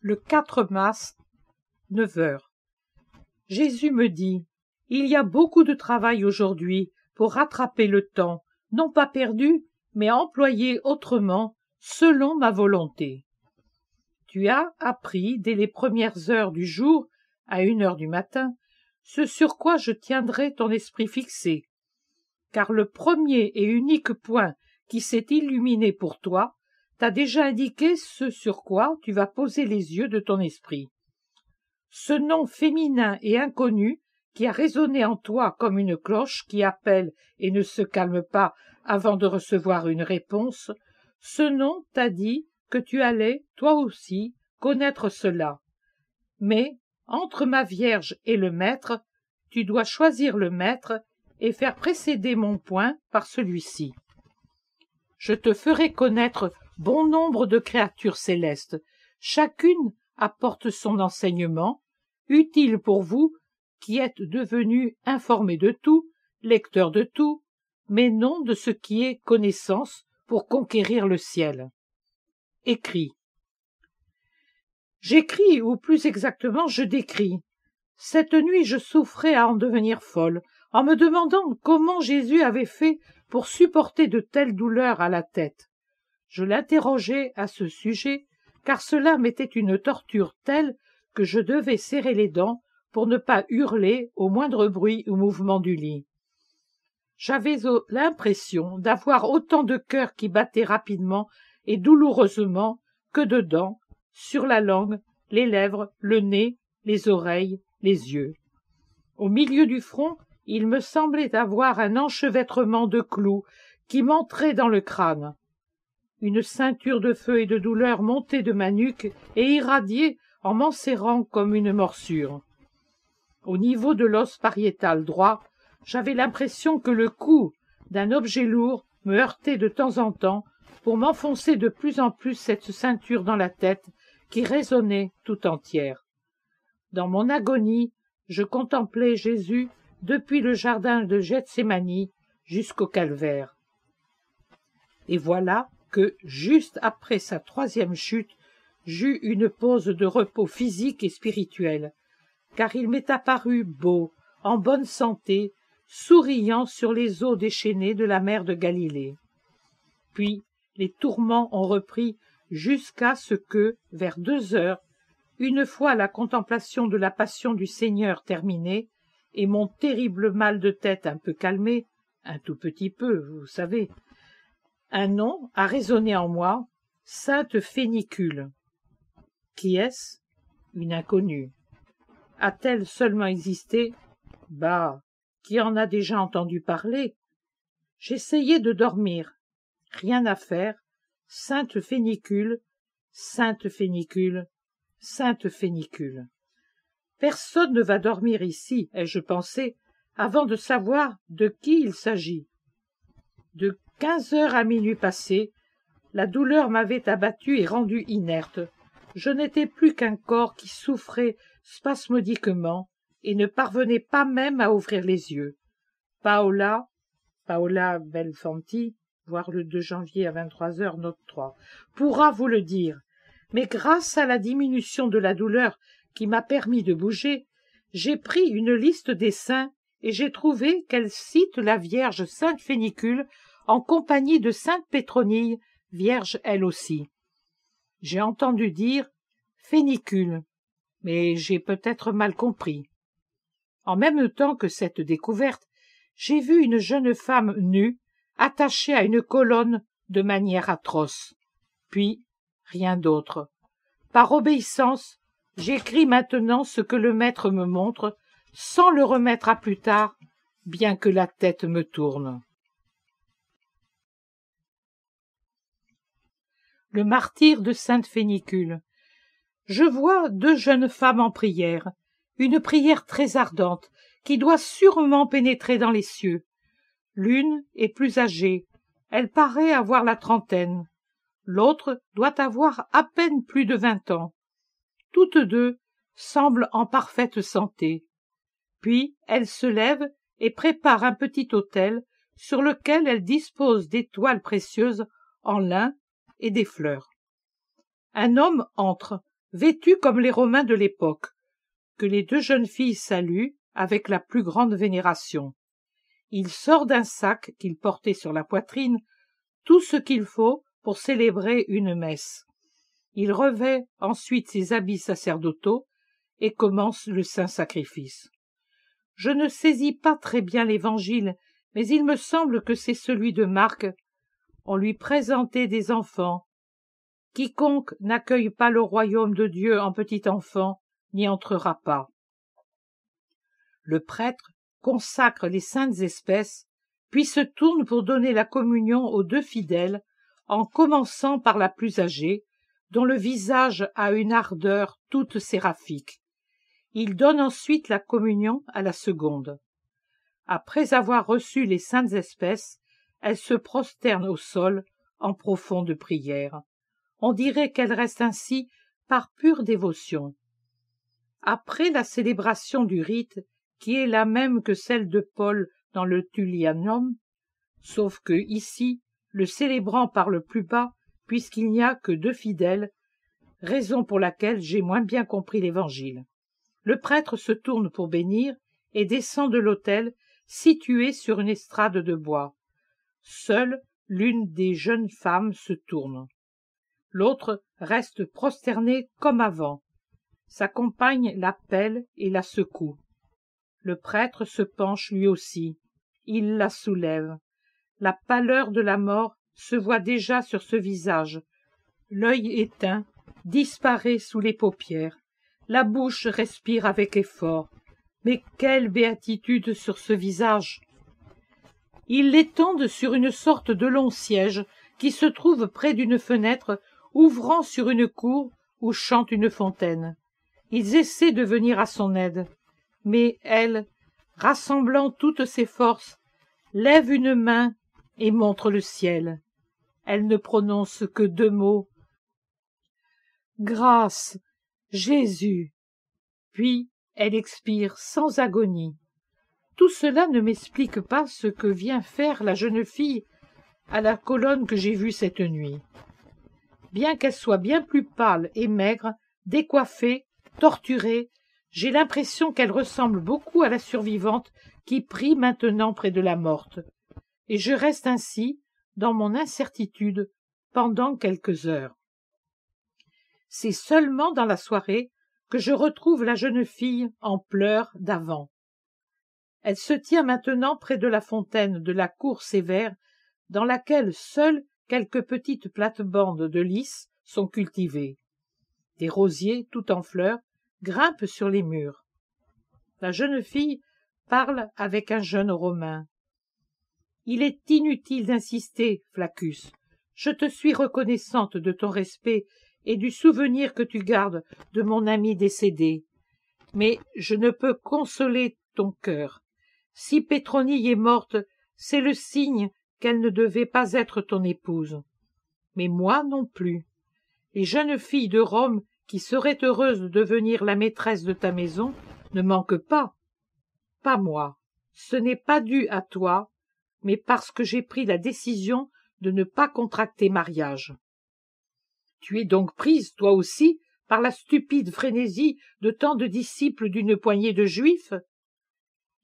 le 4 mars, 9 heures. Jésus me dit, Il y a beaucoup de travail aujourd'hui pour rattraper le temps, non pas perdu, mais employé autrement, selon ma volonté. Tu as appris dès les premières heures du jour, à une heure du matin, ce sur quoi je tiendrai ton esprit fixé, car le premier et unique point qui s'est illuminé pour toi, t'as déjà indiqué ce sur quoi tu vas poser les yeux de ton esprit. Ce nom féminin et inconnu qui a résonné en toi comme une cloche qui appelle et ne se calme pas avant de recevoir une réponse, ce nom t'a dit que tu allais, toi aussi, connaître cela. Mais, entre ma Vierge et le Maître, tu dois choisir le Maître et faire précéder mon point par celui-ci. Je te ferai connaître bon nombre de créatures célestes. Chacune apporte son enseignement, utile pour vous qui êtes devenus informés de tout, lecteurs de tout, mais non de ce qui est connaissance pour conquérir le ciel. Écrit. J'écris, ou plus exactement je décris. Cette nuit je souffrais à en devenir folle, en me demandant comment Jésus avait fait pour supporter de telles douleurs à la tête. Je l'interrogeais à ce sujet, car cela m'était une torture telle que je devais serrer les dents pour ne pas hurler au moindre bruit ou mouvement du lit. J'avais l'impression d'avoir autant de cœurs qui battaient rapidement et douloureusement que de dents, sur la langue, les lèvres, le nez, les oreilles, les yeux. Au milieu du front, il me semblait avoir un enchevêtrement de clous qui m'entrait dans le crâne une ceinture de feu et de douleur montait de ma nuque et irradiait en m'enserrant comme une morsure. Au niveau de l'os pariétal droit, j'avais l'impression que le cou d'un objet lourd me heurtait de temps en temps pour m'enfoncer de plus en plus cette ceinture dans la tête qui résonnait tout entière. Dans mon agonie, je contemplais Jésus depuis le jardin de Gethsemane jusqu'au calvaire. Et voilà juste après sa troisième chute, j'eus une pause de repos physique et spirituel, car il m'est apparu beau, en bonne santé, souriant sur les eaux déchaînées de la mer de Galilée. Puis les tourments ont repris jusqu'à ce que, vers deux heures, une fois la contemplation de la passion du Seigneur terminée, et mon terrible mal de tête un peu calmé, un tout petit peu, vous savez, un nom a résonné en moi, Sainte Fénicule. Qui est-ce Une inconnue. A-t-elle seulement existé Bah, qui en a déjà entendu parler J'essayais de dormir. Rien à faire. Sainte Fénicule, Sainte Fénicule, Sainte Fénicule. Personne ne va dormir ici, ai-je pensé, avant de savoir de qui il s'agit. De quinze heures à minuit passées la douleur m'avait abattu et rendu inerte je n'étais plus qu'un corps qui souffrait spasmodiquement et ne parvenait pas même à ouvrir les yeux paola paola belfanti voir le janvier à vingt-trois heures pourra vous le dire mais grâce à la diminution de la douleur qui m'a permis de bouger j'ai pris une liste des saints et j'ai trouvé qu'elle cite la Vierge Sainte Fénicule en compagnie de sainte Pétronille, vierge elle aussi. J'ai entendu dire Fénicule, mais j'ai peut-être mal compris. En même temps que cette découverte, j'ai vu une jeune femme nue, attachée à une colonne de manière atroce. Puis, rien d'autre. Par obéissance, j'écris maintenant ce que le maître me montre, sans le remettre à plus tard, bien que la tête me tourne. le martyr de Sainte Fénicule. Je vois deux jeunes femmes en prière, une prière très ardente, qui doit sûrement pénétrer dans les cieux. L'une est plus âgée, elle paraît avoir la trentaine, l'autre doit avoir à peine plus de vingt ans. Toutes deux semblent en parfaite santé. Puis elles se lèvent et prépare un petit autel sur lequel elles dispose d'étoiles précieuses en lin et des fleurs. Un homme entre, vêtu comme les Romains de l'époque, que les deux jeunes filles saluent avec la plus grande vénération. Il sort d'un sac qu'il portait sur la poitrine tout ce qu'il faut pour célébrer une messe. Il revêt ensuite ses habits sacerdotaux et commence le saint sacrifice. Je ne saisis pas très bien l'évangile, mais il me semble que c'est celui de Marc on lui présentait des enfants. Quiconque n'accueille pas le royaume de Dieu en petit enfant n'y entrera pas. Le prêtre consacre les saintes espèces, puis se tourne pour donner la communion aux deux fidèles, en commençant par la plus âgée, dont le visage a une ardeur toute séraphique. Il donne ensuite la communion à la seconde. Après avoir reçu les saintes espèces, elle se prosterne au sol en profonde prière. On dirait qu'elle reste ainsi par pure dévotion. Après la célébration du rite, qui est la même que celle de Paul dans le Tullianum, sauf que ici, le célébrant parle plus bas, puisqu'il n'y a que deux fidèles, raison pour laquelle j'ai moins bien compris l'évangile. Le prêtre se tourne pour bénir et descend de l'autel, situé sur une estrade de bois seule l'une des jeunes femmes se tourne l'autre reste prosternée comme avant sa compagne l'appelle et la secoue le prêtre se penche lui aussi il la soulève la pâleur de la mort se voit déjà sur ce visage l'œil éteint disparaît sous les paupières la bouche respire avec effort mais quelle béatitude sur ce visage ils l'étendent sur une sorte de long siège qui se trouve près d'une fenêtre ouvrant sur une cour où chante une fontaine. Ils essaient de venir à son aide, mais elle, rassemblant toutes ses forces, lève une main et montre le ciel. Elle ne prononce que deux mots. Grâce, Jésus. Puis elle expire sans agonie. Tout cela ne m'explique pas ce que vient faire la jeune fille à la colonne que j'ai vue cette nuit. Bien qu'elle soit bien plus pâle et maigre, décoiffée, torturée, j'ai l'impression qu'elle ressemble beaucoup à la survivante qui prie maintenant près de la morte. Et je reste ainsi, dans mon incertitude, pendant quelques heures. C'est seulement dans la soirée que je retrouve la jeune fille en pleurs d'avant. Elle se tient maintenant près de la fontaine de la cour sévère, dans laquelle seules quelques petites plates-bandes de lys sont cultivées. Des rosiers, tout en fleurs, grimpent sur les murs. La jeune fille parle avec un jeune Romain. Il est inutile d'insister, Flaccus. Je te suis reconnaissante de ton respect et du souvenir que tu gardes de mon ami décédé. Mais je ne peux consoler ton cœur. Si Pétronille est morte, c'est le signe qu'elle ne devait pas être ton épouse. Mais moi non plus. Les jeunes filles de Rome qui seraient heureuses de devenir la maîtresse de ta maison ne manquent pas. Pas moi. Ce n'est pas dû à toi, mais parce que j'ai pris la décision de ne pas contracter mariage. Tu es donc prise, toi aussi, par la stupide frénésie de tant de disciples d'une poignée de juifs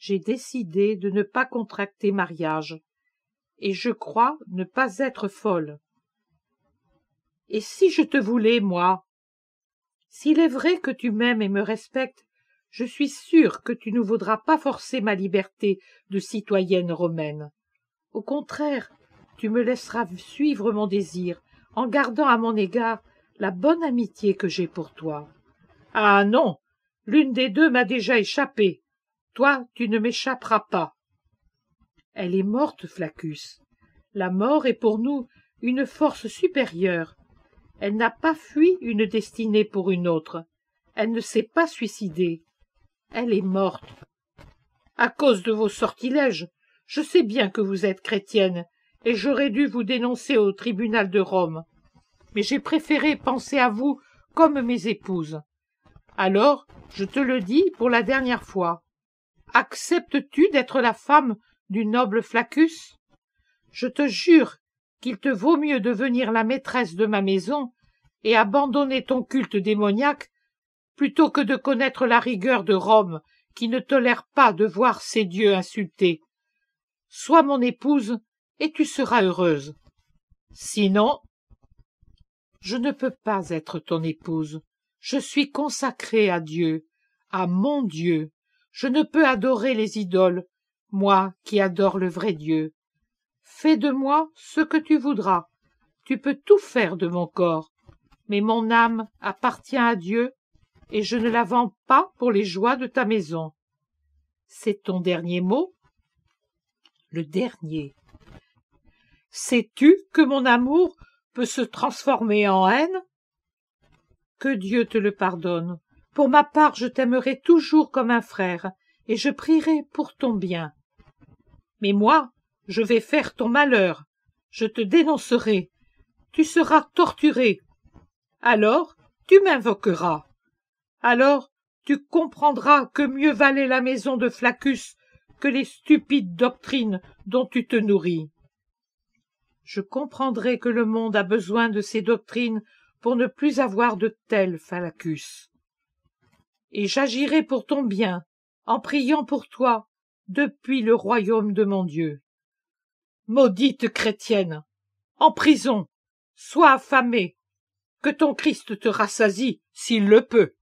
j'ai décidé de ne pas contracter mariage, et je crois ne pas être folle. Et si je te voulais, moi S'il est vrai que tu m'aimes et me respectes, je suis sûre que tu ne voudras pas forcer ma liberté de citoyenne romaine. Au contraire, tu me laisseras suivre mon désir, en gardant à mon égard la bonne amitié que j'ai pour toi. Ah non, l'une des deux m'a déjà échappé. Toi, tu ne m'échapperas pas. Elle est morte, Flaccus. La mort est pour nous une force supérieure. Elle n'a pas fui une destinée pour une autre. Elle ne s'est pas suicidée. Elle est morte. À cause de vos sortilèges, je sais bien que vous êtes chrétienne, et j'aurais dû vous dénoncer au tribunal de Rome. Mais j'ai préféré penser à vous comme mes épouses. Alors, je te le dis pour la dernière fois, acceptes-tu d'être la femme du noble Flaccus Je te jure qu'il te vaut mieux devenir la maîtresse de ma maison et abandonner ton culte démoniaque plutôt que de connaître la rigueur de Rome qui ne tolère pas de voir ses dieux insultés. Sois mon épouse et tu seras heureuse. Sinon, je ne peux pas être ton épouse. Je suis consacrée à Dieu, à mon Dieu. Je ne peux adorer les idoles, moi qui adore le vrai Dieu. Fais de moi ce que tu voudras. Tu peux tout faire de mon corps, mais mon âme appartient à Dieu et je ne la vends pas pour les joies de ta maison. C'est ton dernier mot Le dernier. Sais-tu que mon amour peut se transformer en haine Que Dieu te le pardonne. Pour ma part, je t'aimerai toujours comme un frère, et je prierai pour ton bien. Mais moi, je vais faire ton malheur, je te dénoncerai, tu seras torturé. Alors, tu m'invoqueras. Alors, tu comprendras que mieux valait la maison de Flaccus que les stupides doctrines dont tu te nourris. Je comprendrai que le monde a besoin de ces doctrines pour ne plus avoir de tels Flaccus et j'agirai pour ton bien, en priant pour toi, depuis le royaume de mon Dieu. Maudite chrétienne, en prison, sois affamée, que ton Christ te rassasie s'il le peut.